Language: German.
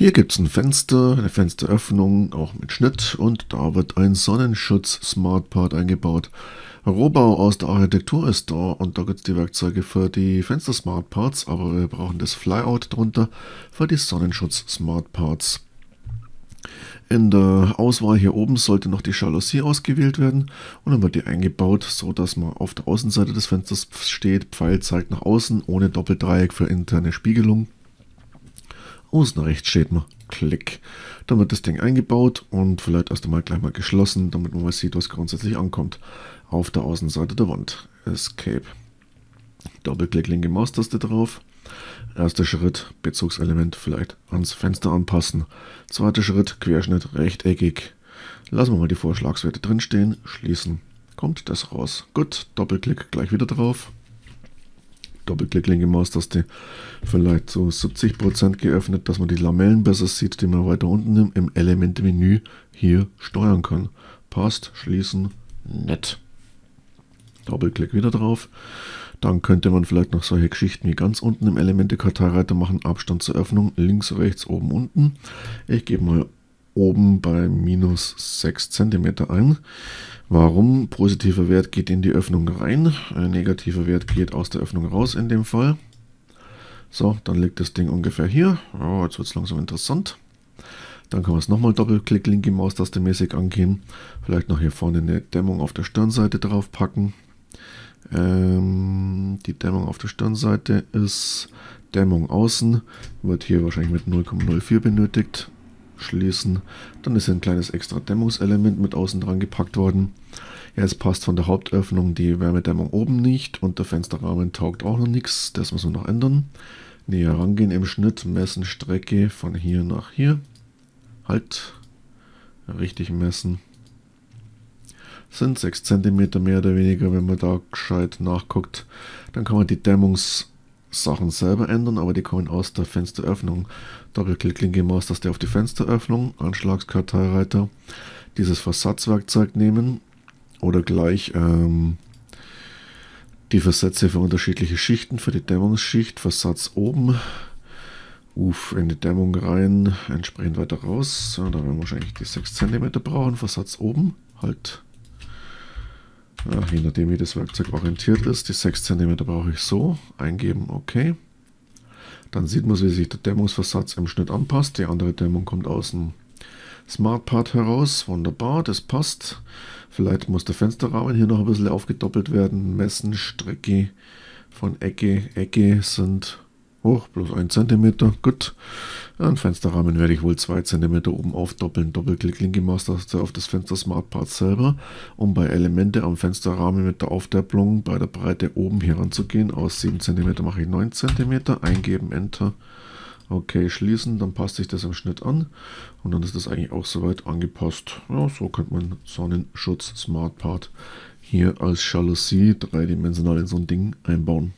Hier gibt es ein Fenster, eine Fensteröffnung, auch mit Schnitt und da wird ein Sonnenschutz-Smartpart eingebaut. Rohbau aus der Architektur ist da und da gibt es die Werkzeuge für die Fenster-Smartparts, aber wir brauchen das Flyout drunter für die Sonnenschutz-Smartparts. In der Auswahl hier oben sollte noch die Jalousie ausgewählt werden und dann wird die eingebaut, so dass man auf der Außenseite des Fensters steht, Pfeil zeigt nach außen ohne Doppeldreieck für interne Spiegelung. Außen rechts steht man. Klick. Dann wird das Ding eingebaut und vielleicht erst einmal gleich mal geschlossen, damit man mal sieht, was grundsätzlich ankommt. Auf der Außenseite der Wand. Escape. Doppelklick linke Maustaste drauf. Erster Schritt, Bezugselement vielleicht ans Fenster anpassen. Zweiter Schritt, Querschnitt rechteckig. Lassen wir mal die Vorschlagswerte drinstehen, schließen. Kommt das raus. Gut, Doppelklick gleich wieder drauf. Doppelklicklinge Maus, dass die vielleicht so 70% geöffnet, dass man die Lamellen besser sieht, die man weiter unten im, im Elemente-Menü hier steuern kann. Passt, schließen, nett. Doppelklick wieder drauf. Dann könnte man vielleicht noch solche Geschichten wie ganz unten im Elemente-Karteireiter machen. Abstand zur Öffnung, links, rechts, oben, unten. Ich gebe mal oben bei minus 6 cm ein. Warum? Positiver Wert geht in die Öffnung rein, ein äh, negativer Wert geht aus der Öffnung raus in dem Fall. So, dann liegt das Ding ungefähr hier. Oh, jetzt wird es langsam interessant. Dann kann man es nochmal doppelklick, linke Maustaste mäßig angehen. Vielleicht noch hier vorne eine Dämmung auf der Stirnseite draufpacken. Ähm, die Dämmung auf der Stirnseite ist Dämmung außen. Wird hier wahrscheinlich mit 0,04 benötigt abschließen. Dann ist ein kleines extra Dämmungselement mit außen dran gepackt worden. Ja, es passt von der Hauptöffnung die Wärmedämmung oben nicht und der Fensterrahmen taugt auch noch nichts. Das müssen wir noch ändern. Näher rangehen im Schnitt, messen Strecke von hier nach hier. Halt, richtig messen sind 6 cm mehr oder weniger, wenn man da gescheit nachguckt. Dann kann man die Dämmungs Sachen selber ändern, aber die kommen aus der Fensteröffnung. Doppelklick-Linke Maustaste auf die Fensteröffnung, Anschlagskarteireiter, dieses Versatzwerkzeug nehmen oder gleich ähm, die Versätze für unterschiedliche Schichten, für die Dämmungsschicht, Versatz oben, Uf in die Dämmung rein, entsprechend weiter raus. So, da werden wir wahrscheinlich die 6 cm brauchen, Versatz oben, halt ja, je nachdem wie das Werkzeug orientiert ist. Die 6 cm brauche ich so. Eingeben, okay. Dann sieht man, wie sich der Dämmungsversatz im Schnitt anpasst. Die andere Dämmung kommt aus dem Smart heraus. Wunderbar, das passt. Vielleicht muss der Fensterrahmen hier noch ein bisschen aufgedoppelt werden. Messen, Strecke von Ecke, Ecke sind hoch, bloß 1 cm, gut. Ein Fensterrahmen werde ich wohl 2 cm oben aufdoppeln. Doppelklick linke Maustaste auf das Fenster Smart Part selber, um bei Elemente am Fensterrahmen mit der Aufdopplung bei der Breite oben heranzugehen. Aus 7 cm mache ich 9 cm, eingeben, Enter. Okay, schließen, dann passt sich das im Schnitt an und dann ist das eigentlich auch soweit angepasst. Ja, so könnte man Sonnenschutz Smart Part hier als Jalousie dreidimensional in so ein Ding einbauen.